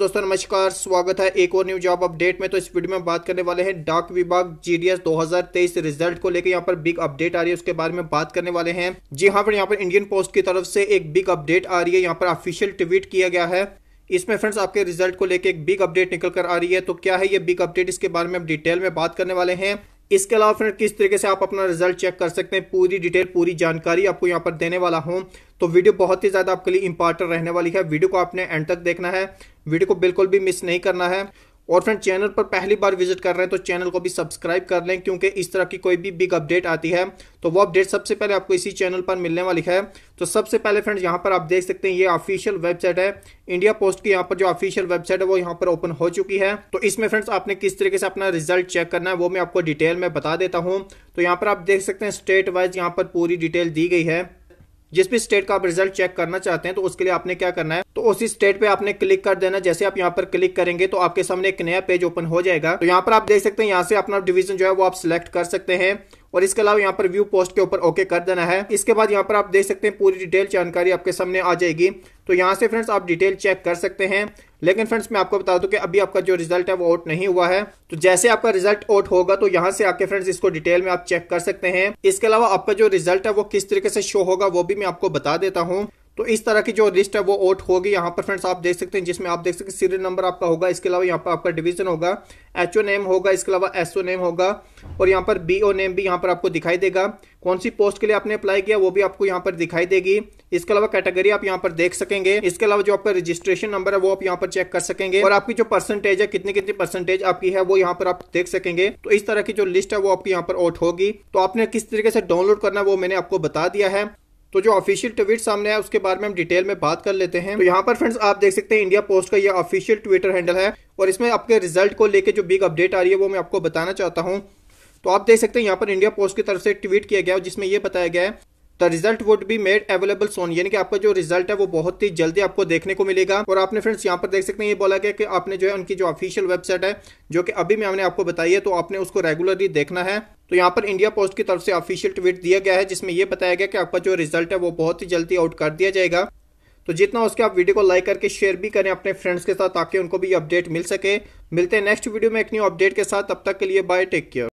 दोस्तों नमस्कार स्वागत है एक और न्यू जॉब अपडेट में तो इस वीडियो में बात करने वाले हैं डाक विभाग जीडीएस 2023 रिजल्ट को लेकर यहाँ पर बिग अपडेट आ रही है उसके बारे में बात करने वाले हैं जी हाँ पर यहाँ पर इंडियन पोस्ट की तरफ से एक बिग अपडेट आ रही है यहाँ पर ऑफिशियल ट्वीट किया गया है इसमें फ्रेंड्स आपके रिजल्ट को लेकर एक बिग अपडेट निकल कर आ रही है तो क्या है ये बिग अपडेट इसके बारे में हम डिटेल में बात करने वाले हैं इसके अलावा फ्रेंड किस तरीके से आप अपना रिजल्ट चेक कर सकते हैं पूरी डिटेल पूरी जानकारी आपको यहाँ पर देने वाला हूँ तो वीडियो बहुत ही ज़्यादा आपके लिए इंपॉर्टेंट रहने वाली है वीडियो को आपने एंड तक देखना है वीडियो को बिल्कुल भी मिस नहीं करना है और फ्रेंड चैनल पर पहली बार विजिट कर रहे हैं तो चैनल को भी सब्सक्राइब कर लें क्योंकि इस तरह की कोई भी बिग अपडेट आती है तो वो अपडेट सबसे पहले आपको इसी चैनल पर मिलने वाली है तो सबसे पहले फ्रेंड्स यहाँ पर आप देख सकते हैं ये ऑफिशियल वेबसाइट है इंडिया पोस्ट की यहाँ पर जो ऑफिशियल वेबसाइट है वो यहाँ पर ओपन हो चुकी है तो इसमें फ्रेंड्स आपने किस तरीके से अपना रिजल्ट चेक करना है वो मैं आपको डिटेल में बता देता हूँ तो यहाँ पर आप देख सकते हैं स्टेट वाइज यहाँ पर पूरी डिटेल दी गई है जिस भी स्टेट का आप रिजल्ट चेक करना चाहते हैं तो उसके लिए आपने क्या करना है तो उसी स्टेट पे आपने क्लिक कर देना जैसे आप यहाँ पर क्लिक करेंगे तो आपके सामने एक नया पेज ओपन हो जाएगा तो यहाँ पर आप देख सकते हैं यहाँ से अपना डिवीजन जो है वो आप सिलेक्ट कर सकते हैं और इसके अलावा यहाँ पर व्यू पोस्ट के ऊपर ओके कर देना है इसके बाद यहाँ पर आप देख सकते हैं पूरी डिटेल जानकारी आपके सामने आ जाएगी तो यहाँ से फ्रेंड्स आप डिटेल चेक कर सकते हैं लेकिन फ्रेंड्स मैं आपको बता दूं कि अभी आपका जो रिजल्ट है वो आउट नहीं हुआ है तो जैसे आपका रिजल्ट आउट होगा तो यहाँ से आके फ्रेंड्स इसको डिटेल में आप चेक कर सकते हैं इसके अलावा आपका जो रिजल्ट है वो किस तरीके से शो होगा वो भी मैं आपको बता देता हूँ तो इस तरह की जो लिस्ट है वो आउट होगी यहाँ पर फ्रेंड्स आप देख सकते हैं जिसमें आप देख सकते हैं सीरियल नंबर आपका होगा इसके अलावा यहाँ पर आपका डिवीजन होगा एच ओ नेम होगा इसके अलावा एस ओ नेम होगा और यहाँ पर बी ओ नेम भी यहाँ पर आपको दिखाई देगा कौन सी पोस्ट के लिए आपने अप्लाई किया वो भी आपको यहाँ पर दिखाई देगी इसके अलावा कैटेगरी आप यहाँ पर देख सकेंगे इसके अलावा जो आपका रजिस्ट्रेशन नंबर है वो आप यहाँ पर चेक कर सकेंगे और आपकी जो परसेंटेज है कितनी कितनी परसेंटेज आपकी है वो यहाँ पर आप देख सकेंगे तो इस तरह की जो लिस्ट है वो आपकी यहाँ पर आउट होगी तो आपने किस तरीके से डाउनलोड करना है वो मैंने आपको बता दिया है तो जो ऑफिशियल ट्वीट सामने आया उसके बारे में हम डिटेल में बात कर लेते हैं तो यहाँ पर फ्रेंड्स आप देख सकते हैं इंडिया पोस्ट का ये ऑफिशियल ट्विटर हैंडल है और इसमें आपके रिजल्ट को लेकर जो बिग अपडेट आ रही है वो मैं आपको बताना चाहता हूँ तो आप देख सकते हैं यहाँ पर इंडिया पोस्ट की तरफ से ट्वीट किया गया जिसमें यह बताया गया है the result would be made available soon यानी कि आपका जो रिजल्ट है वो बहुत ही जल्दी आपको देखने को मिलेगा और आपने फ्रेंड्स यहाँ पर देख सकते हैं ये बोला गया कि आपने जो है उनकी जो ऑफिशियल वेबसाइट है जो कि अभी मैंने आपको बताई है तो आपने उसको रेगुलरली देखना है तो यहाँ पर इंडिया पोस्ट की तरफ से ऑफिशियल ट्वीट दिया गया है जिसमें यह बताया गया कि आपका जो रिजल्ट है वो बहुत ही जल्दी आउट कर दिया जाएगा तो जितना उसके आप वीडियो को लाइक करके शेयर भी करें अपने फ्रेंड्स के साथ ताकि उनको भी अपडेट मिल सके मिलते हैं नेक्स्ट वीडियो में एक न्यू अपडेट के साथ तब तक के लिए बाय टेक केयर